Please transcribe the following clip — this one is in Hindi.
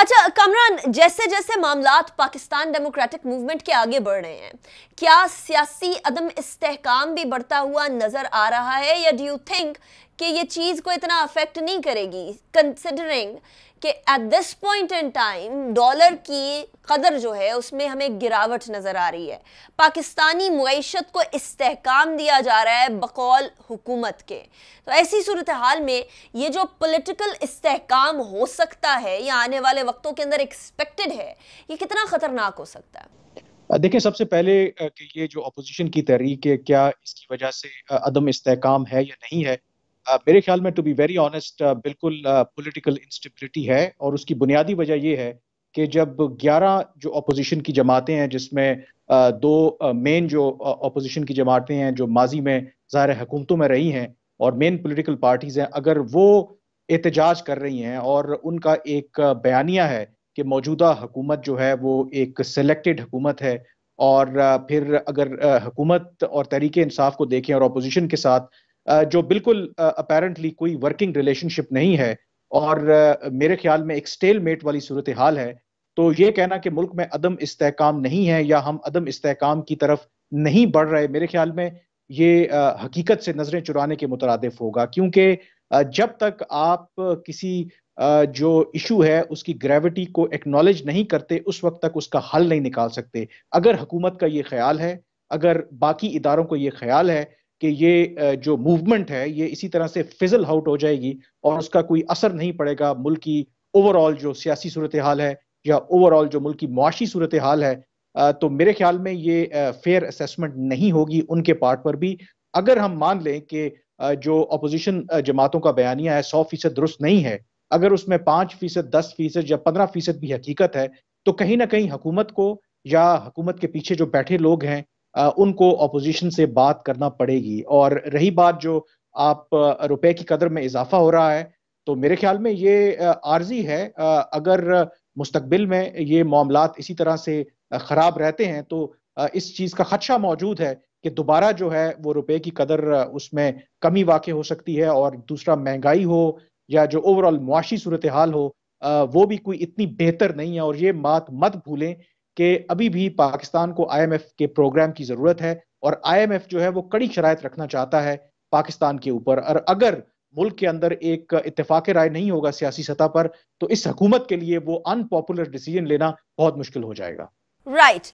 अच्छा कमरान जैसे जैसे मामला पाकिस्तान डेमोक्रेटिक मूवमेंट के आगे बढ़ रहे हैं क्या सियासी अदम इस्तेकाम भी बढ़ता हुआ नजर आ रहा है या डू यू थिंक कि ये चीज़ को इतना अफेक्ट नहीं करेगी कंसिडरिंग कि at this point in time dollar की कदर जो है उसमें हमें गिरावट नज़र आ रही है पाकिस्तानी मीशत को इस्तेकाम दिया जा रहा है बकौल हुकूमत के तो ऐसी सूरत हाल में ये जो पोलिटिकल इस्तेकाम हो सकता है या आने वाले वक्तों के अंदर एक्सपेक्टेड है ये कितना ख़तरनाक हो सकता है देखिए सबसे पहले कि ये जो अपोजिशन की तहरीक है क्या इसकी वजह से अदम इस्तेकाम है या नहीं है मेरे ख्याल में टू बी वेरी ऑनेस्ट बिल्कुल पॉलिटिकल इंस्टेबिलिटी है और उसकी बुनियादी वजह यह है कि जब 11 जो अपोजिशन की जमातें हैं जिसमें दो मेन जो अपोजिशन की जमातें हैं जो माजी में ज़ाहिर हुकूमतों में रही हैं और मेन पॉलिटिकल पार्टीज़ हैं अगर वो एहतजाज कर रही हैं और उनका एक बयानिया है कि मौजूदा हुकूमत जो है वो एक सेलेक्टेड हुकूमत है और फिर अगर हुकूमत और तरीके इंसाफ को देखें और अपोजिशन के साथ जो बिल्कुल अपेरेंटली कोई वर्किंग रिलेशनशिप नहीं है और मेरे ख्याल में एक स्टेल मेट वाली सूरत हाल है तो ये कहना कि मुल्क में अदम इस्तेकाम नहीं है या हम अदम इस्तेकाम की तरफ नहीं बढ़ रहे मेरे ख्याल में ये हकीकत से नज़रें चुराने के मुतरदफ होगा क्योंकि जब तक आप किसी जो इशू है उसकी ग्रेविटी को एक्नॉलेज नहीं करते उस वक्त तक उसका हल नहीं निकाल सकते अगर हुकूमत का ये ख्याल है अगर बाकी इदारों को ये ख्याल है कि ये जो मूवमेंट है ये इसी तरह से फिजल आउट हो जाएगी और उसका कोई असर नहीं पड़ेगा मुल्क की ओवरऑल जो सियासी सूरत हाल है या ओवरऑल जो मुल्क की मुआशी सूरत हाल है तो मेरे ख्याल में ये फेयर असेसमेंट नहीं होगी उनके पार्ट पर भी अगर हम मान लें कि जो अपोजिशन जमातों का बयानिया है सौ फीसद दुरुस्त नहीं है अगर उसमें पाँच फीसद दस फीसद या पंद्रह फीसद भी हकीकत है तो कहीं ना कहीं हुकूमत को या हुकूमत के पीछे जो बैठे लोग हैं उनको अपोजिशन से बात करना पड़ेगी और रही बात जो आप रुपए की कदर में इजाफा हो रहा है तो मेरे ख्याल में ये आर्जी है अगर मुस्तबिल में ये मामला इसी तरह से खराब रहते हैं तो इस चीज़ का खदशा मौजूद है कि दोबारा जो है वो रुपए की कदर उसमें कमी वाक़ हो सकती है और दूसरा महंगाई हो या जो ओवरऑल मुआशी सूरत हाल हो वो भी कोई इतनी बेहतर नहीं है और ये बात मत भूलें कि अभी भी पाकिस्तान को आईएमएफ के प्रोग्राम की जरूरत है और आईएमएफ जो है वो कड़ी शराय रखना चाहता है पाकिस्तान के ऊपर और अगर मुल्क के अंदर एक इतफाक राय नहीं होगा सियासी सतह पर तो इस हकूमत के लिए वो अनपॉपुलर डिसीजन लेना बहुत मुश्किल हो जाएगा राइट right.